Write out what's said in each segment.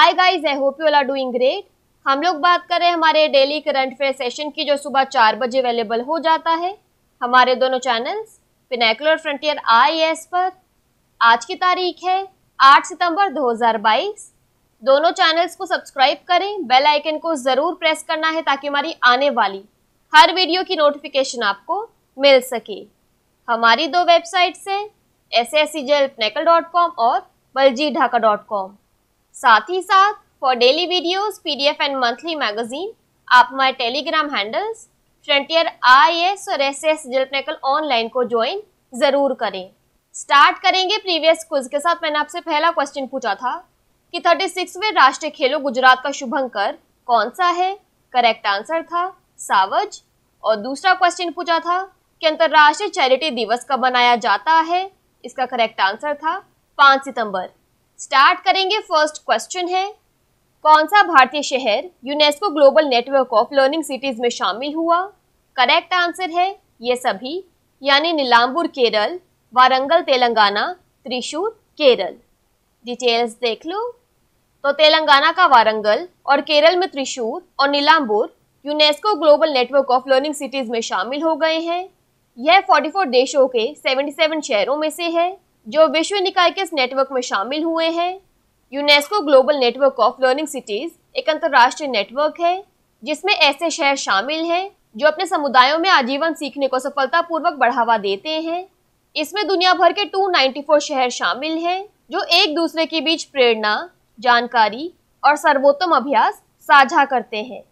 hi guys I hope you all are doing great हम लोग बात कर रहे हैं हमारे डेली करंट अफेयर सेशन की जो सुबह चार बजे अवेलेबल हो जाता है हमारे दोनों चैनल्स पिनेकुलर फ्रंटियर आई पर आज की तारीख है 8 सितंबर 2022 दोनों चैनल्स को सब्सक्राइब करें बेल आइकन को ज़रूर प्रेस करना है ताकि हमारी आने वाली हर वीडियो की नोटिफिकेशन आपको मिल सके हमारी दो वेबसाइट्स हैं एस एस सी जे और बलजी ढाका डॉट कॉम साथ ही साथ for daily videos, PDF and monthly magazine आप हमारे टेलीग्राम हैंडल्स फ्रंटियर आई और एस एस जलपनेकल ऑनलाइन को ज्वाइन ज़रूर करें स्टार्ट करेंगे प्रीवियस क्विज के साथ मैंने आपसे पहला क्वेश्चन पूछा था कि थर्टी सिक्सवें राष्ट्रीय खेलो गुजरात का शुभंकर कौन सा है करेक्ट आंसर था सावज और दूसरा क्वेश्चन पूछा था कि अंतर्राष्ट्रीय चैरिटी दिवस कब मनाया जाता है इसका करेक्ट आंसर था पाँच सितंबर स्टार्ट करेंगे फर्स्ट क्वेश्चन है कौन सा भारतीय शहर UNESCO global network of learning cities में शामिल हुआ करेक्ट आंसर है ये सभी यानी नीलाम्बूर केरल वारंगल तेलंगाना त्रिशूर केरल डिटेल्स देख लो तो तेलंगाना का वारंगल और केरल में त्रिशूर और Nilambur UNESCO global network of learning cities में शामिल हो गए हैं यह 44 देशों के 77 शहरों में से है जो विश्व निकाय के इस नेटवर्क में शामिल हुए हैं UNESCO global network of learning cities एक अंतर्राष्ट्रीय नेटवर्क है जिसमें ऐसे शहर शामिल हैं जो अपने समुदायों में आजीवन सीखने को सफलतापूर्वक बढ़ावा देते हैं इसमें दुनिया भर के 294 शहर शामिल हैं जो एक दूसरे के बीच प्रेरणा जानकारी और सर्वोत्तम अभ्यास साझा करते हैं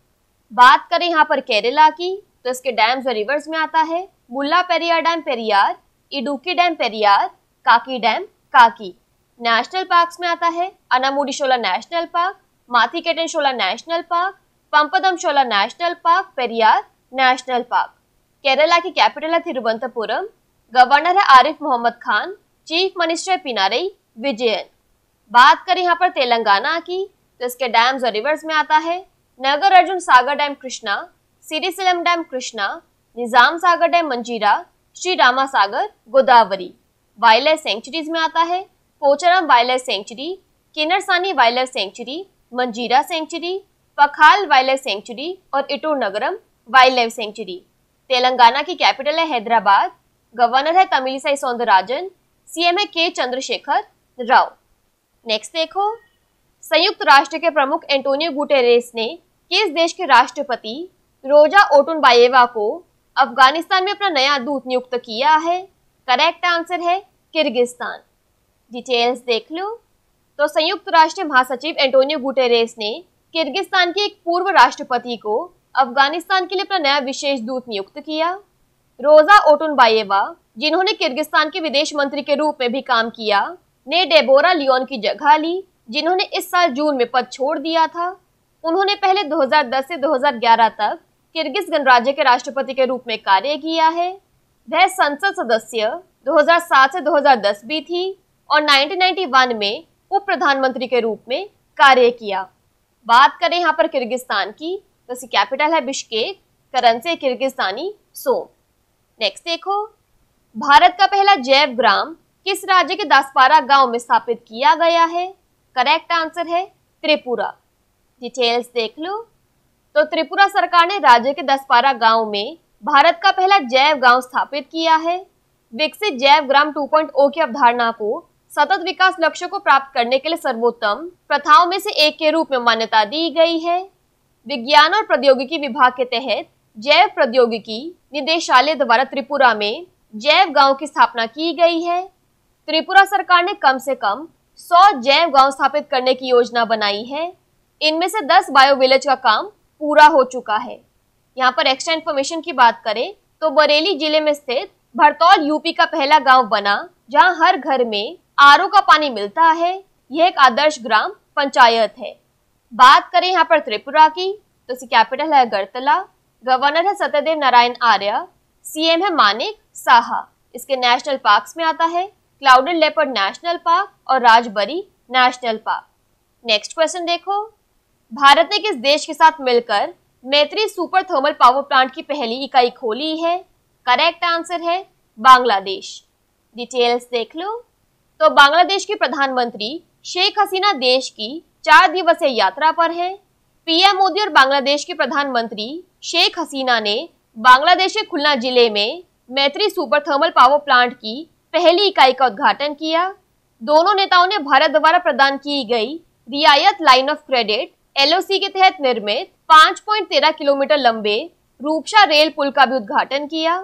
बात करें यहाँ पर केरला की तो इसके डैम्स और रिवर्स में आता है Mullaperiyar dam Periyar Idukki dam Periyar Kakki dam Kakki national parks में आता है Shola national park Shola national park Shola national park Periyar national park Kerala की कैपिटल है तिरुवनंतपुरम गवर्नर है आरिफ मोहम्मद खान चीफ मिनिस्टर है पिनारई विजयन बात करें यहाँ पर तेलंगाना की तो इसके डैम्स और रिवर्स में आता है Nagarjuna Sagar dam Krishna Srisailam dam Krishna Nizam Sagar dam Manjira Shri Rama Sagar Godavari wildlife sanctuaries में आता है Pocharam wildlife sanctuary Kinnerasani wildlife sanctuary Manjira sanctuary Pakhal wildlife sanctuary और Eturnagaram wildlife sanctuary Telangana की कैपिटल है हैदराबाद गवर्नर है तमिलसाई सौंदरराजन सीएम है के चंद्रशेखर राव नेक्स्ट देखो संयुक्त राष्ट्र के प्रमुख एंटोनियो गुटेरेस ने किस देश के राष्ट्रपति रोजा ओटुन बाएवा को अफगानिस्तान में अपना नया दूत नियुक्त किया है करेक्ट आंसर है किर्गिस्तान डिटेल्स देख लो तो संयुक्त राष्ट्र महासचिव एंटोनियो गुटेरेस ने किर्गिस्तान के एक पूर्व राष्ट्रपति को अफगानिस्तान के लिए अपना नया विशेष दूत नियुक्त किया रोजा ओटुन ओटुनबायेवा जिन्होंने किर्गिस्तान के विदेश मंत्री के रूप में भी काम किया ने डेबोरा लियोन की जगह ली जिन्होंने इस साल जून में पद छोड़ दिया था उन्होंने पहले 2010 से 2011 तक किर्गिज गणराज्य के राष्ट्रपति के रूप में कार्य किया है वह संसद सदस्य 2007 से 2010 भी थी और 1991 में उप प्रधानमंत्री के रूप में कार्य किया बात करें यहाँ पर किर्गिस्तान की तो इसकी कैपिटल है Bishkek currency Kyrgyzstani som next देखो भारत का पहला जैव ग्राम किस राज्य के दासपारा गांव में स्थापित किया गया है करेक्ट आंसर है त्रिपुरा डिटेल्स देख लो तो त्रिपुरा सरकार ने राज्य के दसपारा गांव में भारत का पहला जैव गांव स्थापित किया है विकसित जैव ग्राम 2.0 की अवधारणा को सतत विकास लक्ष्यों को प्राप्त करने के लिए सर्वोत्तम प्रथाओं में से एक के रूप में मान्यता दी गई है विज्ञान और प्रौद्योगिकी विभाग के तहत जैव प्रौद्योगिकी निदेशालय द्वारा त्रिपुरा में जैव गांव की स्थापना की गई है त्रिपुरा सरकार ने कम से कम 100 जैव गांव स्थापित करने की योजना बनाई है इनमें से 10 बायो विलेज का काम पूरा हो चुका है यहाँ पर एक्स्ट्रा इन्फॉर्मेशन की बात करें तो बरेली जिले में स्थित भरतौल यूपी का पहला गांव बना जहां हर घर में आर का पानी मिलता है यह एक आदर्श ग्राम पंचायत है बात करें यहाँ पर त्रिपुरा की तो इसकी कैपिटल है गरतला गवर्नर है सत्यदेव नारायण आर्य सीएम है मानिक साहा इसके नेशनल पार्क्स में आता है क्लाउडेड लेपर्ड नेशनल पार्क और Rajbari national park next question देखो भारत ने किस देश के साथ मिलकर मैत्री सुपर थर्मल पावर प्लांट की पहली इकाई खोली है करेक्ट आंसर है बांग्लादेश डिटेल्स देख लो तो बांग्लादेश के प्रधानमंत्री शेख हसीना देश की चार दिवसीय यात्रा पर है पीएम मोदी और बांग्लादेश के प्रधानमंत्री शेख हसीना ने बांग्लादेश के खुलना जिले में मैत्री सुपर थर्मल पावर प्लांट की पहली इकाई का उद्घाटन किया दोनों नेताओं ने भारत द्वारा प्रदान की गई रियायत लाइन ऑफ क्रेडिट एलओसी के तहत निर्मित 5.13 किलोमीटर लंबे रूपशा रेल पुल का भी उद्घाटन किया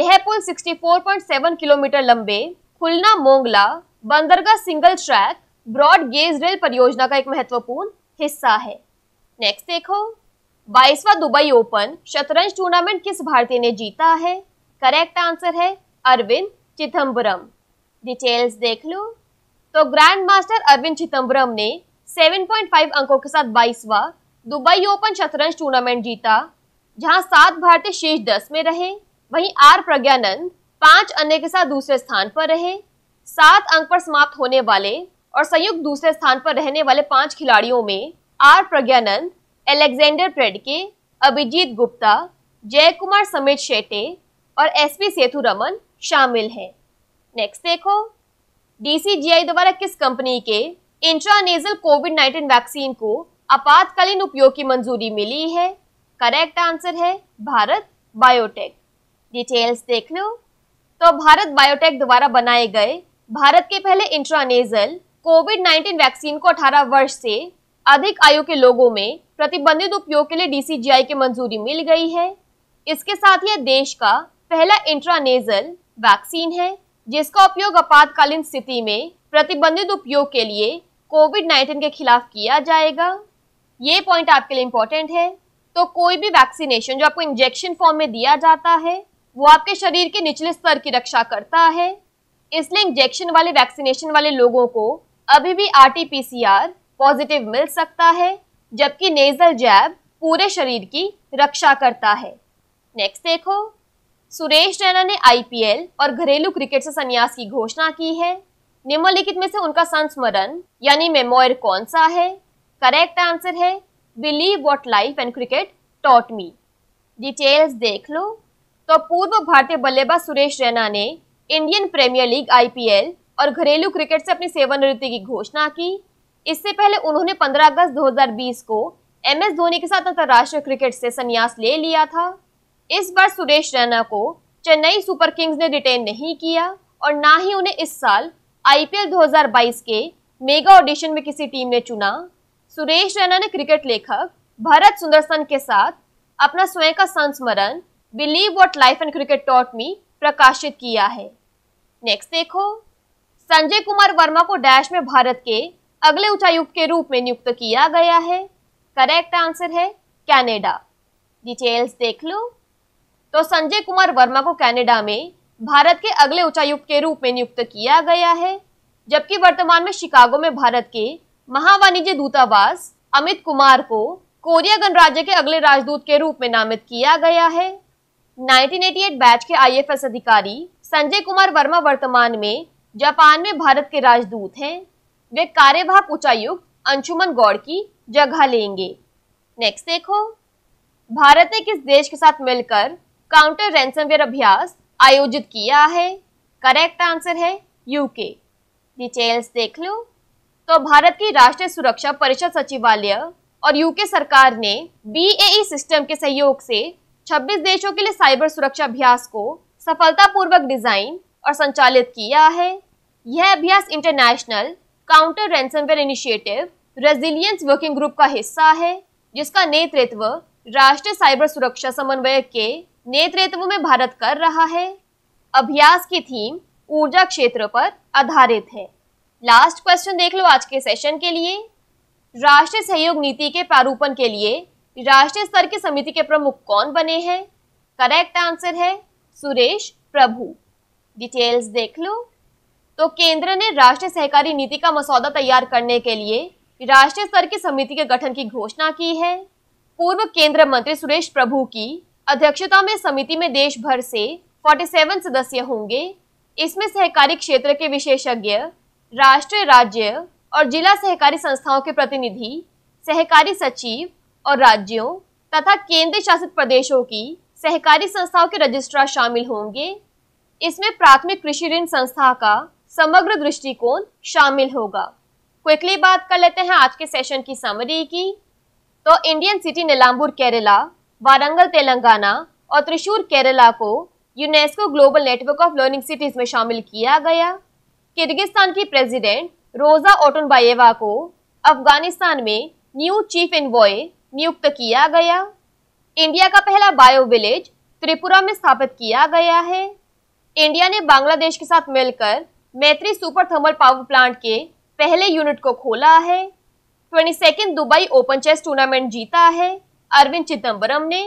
यह पुल 64.7 किलोमीटर लंबे खुलना मोंगला बंदरगाह single track broad gauge rail परियोजना का एक महत्वपूर्ण हिस्सा है नेक्स्ट देखो बाईसवा दुबई ओपन शतरंज टूर्नामेंट किस भारतीय ने जीता है करेक्ट आंसर है अरविंद चिदम्बरम डिटेल्स देख लो तो ग्रैंड मास्टर अरविंद चिदम्बरम ने 7.5 अंकों के साथ बाईसवा दुबई ओपन शतरंज टूर्नामेंट जीता जहां सात भारतीय शीर्ष दस में रहे वहीं आर प्रज्ञानंद पांच अन्य के साथ दूसरे स्थान पर रहे सात अंक पर समाप्त होने वाले और संयुक्त दूसरे स्थान पर रहने वाले पांच खिलाड़ियों में R Praggnanandhaa Alexander Predke Abhijeet Gupta Jai Kumar समित शेटे और एस पी सेतुरमन शामिल हैं नेक्स्ट देखो डीसीजीआई द्वारा किस कंपनी के इंट्रानेजल कोविड 19 वैक्सीन को आपातकालीन उपयोग की मंजूरी मिली है करेक्ट आंसर है भारत बायोटेक डिटेल्स देख लो तो भारत बायोटेक द्वारा बनाए गए भारत के पहले इंट्रानेजल कोविड 19 वैक्सीन को 18 वर्ष से अधिक आयु के लोगों में प्रतिबंधित उपयोग के लिए डीसीजीआई की मंजूरी मिल गई है इसके साथ यह देश का पहला इंट्रानेजल वैक्सीन है जिसका उपयोग आपातकालीन स्थिति में प्रतिबंधित उपयोग के लिए कोविड नाइन्टीन के खिलाफ किया जाएगा ये पॉइंट आपके लिए इम्पोर्टेंट है तो कोई भी वैक्सीनेशन जो आपको इंजेक्शन फॉर्म में दिया जाता है वो आपके शरीर के निचले स्तर की रक्षा करता है इसलिए इंजेक्शन वाले वैक्सीनेशन वाले लोगों को अभी भी आर पॉजिटिव मिल सकता है जबकि नेजल जैब पूरे शरीर की रक्षा करता है नेक्स्ट देखो सुरेश रैना ने आईपीएल और घरेलू क्रिकेट से संन्यास की घोषणा की है निम्नलिखित में से उनका संस्मरण यानी मेमोयर कौन सा है करेक्ट आंसर है believe what life and cricket taught me details देख लो तो पूर्व भारतीय बल्लेबाज सुरेश रैना ने इंडियन प्रीमियर लीग आईपीएल और घरेलू क्रिकेट से अपनी सेवानिवृत्ति की घोषणा की इससे पहले उन्होंने 15 अगस्त 2020 को एमएस धोनी के साथ अंतर्राष्ट्रीय क्रिकेट से संन्यास ले लिया था इस बार सुरेश रैना को चेन्नई सुपर किंग्स ने रिटेन नहीं किया और ना ही उन्हें इस साल आईपीएल 2022 के मेगा ऑडिशन में किसी टीम ने चुना सुरेश रैना ने क्रिकेट लेखक भरत सुंदरसन के साथ अपना स्वयं का संस्मरण believe what life and cricket taught me प्रकाशित किया है नेक्स्ट देखो संजय कुमार वर्मा को डैश में भारत के अगले उच्चायुक्त के रूप में नियुक्त किया गया है करेक्ट आंसर है कैनेडा डिटेल्स देख लो तो संजय कुमार वर्मा को कैनेडा में भारत के अगले उच्चायुक्त के रूप में नियुक्त किया गया है जबकि वर्तमान में शिकागो में भारत के महावाणिज्य दूतावास अमित कुमार को कोरिया गणराज्य के अगले राजदूत के रूप में नामित किया गया है 1988 बैच के आईएफएस अधिकारी संजय कुमार वर्मा वर्तमान में जापान में भारत के राजदूत हैं वे कार्यवाहक उच्चायुक्त अंशुमन गौड़ की जगह लेंगे नेक्स्ट देखो भारत ने किस देश के साथ मिलकर काउंटर रैंसमवेयर अभ्यास आयोजित किया है करेक्ट आंसर है यूके डिटेल्स देख लो तो भारत की राष्ट्रीय सुरक्षा परिषद सचिवालय और यूके सरकार ने बी सिस्टम e के सहयोग से 26 देशों के लिए साइबर सुरक्षा अभ्यास को सफलतापूर्वक डिजाइन और संचालित किया है यह अभ्यास international counter ransomware initiative resilience working group का हिस्सा है जिसका नेतृत्व राष्ट्रीय साइबर सुरक्षा समन्वयक के नेतृत्व में भारत कर रहा है अभ्यास की थीम ऊर्जा क्षेत्र पर आधारित है लास्ट क्वेश्चन देख लो आज के सेशन के लिए राष्ट्रीय सहयोग नीति के प्रारूपण के लिए राष्ट्रीय स्तर की समिति के प्रमुख कौन बने हैं करेक्ट आंसर है सुरेश प्रभु डिटेल्स देख लो तो केंद्र ने राष्ट्रीय सहकारी नीति का मसौदा तैयार करने के लिए राष्ट्रीय स्तर की समिति के गठन की घोषणा की है पूर्व केंद्र मंत्री सुरेश प्रभु की अध्यक्षता में समिति में देश भर से 47 सदस्य होंगे इसमें सहकारी क्षेत्र के विशेषज्ञ राष्ट्रीय राज्य और जिला सहकारी संस्थाओं के प्रतिनिधि सहकारी सचिव और राज्यों तथा केंद्र शासित प्रदेशों की सहकारी संस्थाओं के रजिस्ट्रार शामिल होंगे इसमें प्राथमिक कृषि ऋण संस्था का समग्र दृष्टिकोण शामिल होगा क्विकली बात कर लेते हैं आज के सेशन की समरी की तो इंडियन सिटी निलाम्बूर केरला वारंगल तेलंगाना और त्रिशूर केरला को UNESCO global network of learning cities में शामिल किया गया किर्गिस्तान की प्रेसिडेंट रोजा ओटनबाइवा को अफगानिस्तान में न्यू चीफ इन्वॉय नियुक्त किया गया इंडिया का पहला बायो विलेज त्रिपुरा में स्थापित किया गया है इंडिया ने बांग्लादेश के साथ मिलकर मैत्री सुपर थर्मल पावर प्लांट के पहले यूनिट को खोला है twenty second Dubai open chess tournament जीता है अरविंद चिदम्बरम ने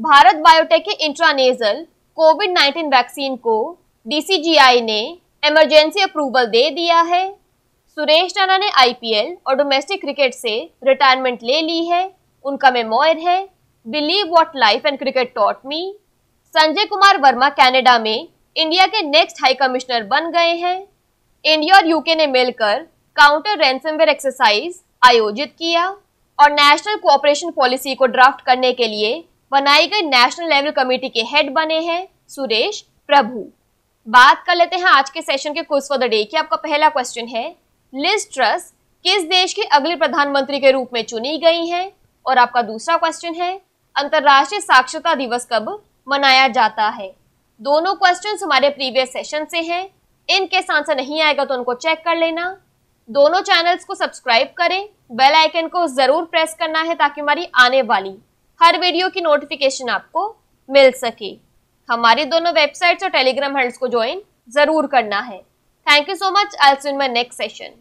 भारत बायोटेक के इंट्रानेजल कोविड 19 वैक्सीन को डीसीजीआई ने इमरजेंसी अप्रूवल दे दिया है सुरेश राणा ने आईपीएल और डोमेस्टिक क्रिकेट से रिटायरमेंट ले ली है उनका मेमोयर है believe what life and cricket taught me Sanjay Kumar Verma Canada में इंडिया के नेक्स्ट हाई कमिश्नर बन गए हैं इंडिया और यूके ने मिलकर काउंटर रैनसमवेयर एक्सरसाइज आयोजित किया और नेशनल कोऑपरेशन पॉलिसी को ड्राफ्ट करने के लिए बनाई गई नेशनल लेवल कमेटी के हेड बने हैं सुरेश प्रभु बात कर लेते हैं आज के सेशन के कुछ फॉर द डे की आपका पहला क्वेश्चन है लिस्ट ट्रस किस देश के अगले प्रधानमंत्री के रूप में चुनी गई हैं और आपका दूसरा क्वेश्चन है अंतर्राष्ट्रीय साक्षरता दिवस कब मनाया जाता है दोनों क्वेश्चन हमारे प्रीवियस सेशन से हैं इनके आंसर नहीं आएगा तो उनको चेक कर लेना दोनों चैनल्स को सब्सक्राइब करें बेल आइकन को जरूर प्रेस करना है ताकि हमारी आने वाली हर वीडियो की नोटिफिकेशन आपको मिल सके हमारी दोनों वेबसाइट्स और टेलीग्राम हैंडल्स को ज्वाइन जरूर करना है thank you so much I in my next session